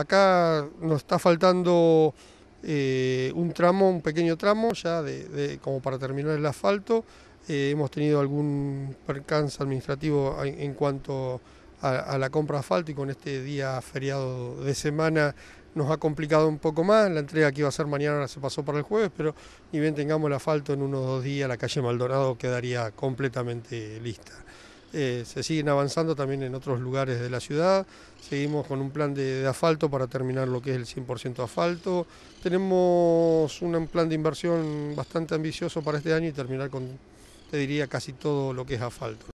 acá nos está faltando eh, un tramo, un pequeño tramo ya de, como para terminar el asfalto. Eh, hemos tenido algún percance administrativo en, cuanto a, la compra de asfalto y con este día feriado de semana nos ha complicado un poco más. La entrega que iba a ser mañana ahora se pasó para el jueves, pero ni bien tengamos el asfalto en unos dos días, la calle Maldonado quedaría completamente lista. Eh, se siguen avanzando también en otros lugares de la ciudad. Seguimos con un plan de, de asfalto para terminar lo que es el 100% asfalto. Tenemos un plan de inversión bastante ambicioso para este año y terminar con, te diría, casi todo lo que es asfalto.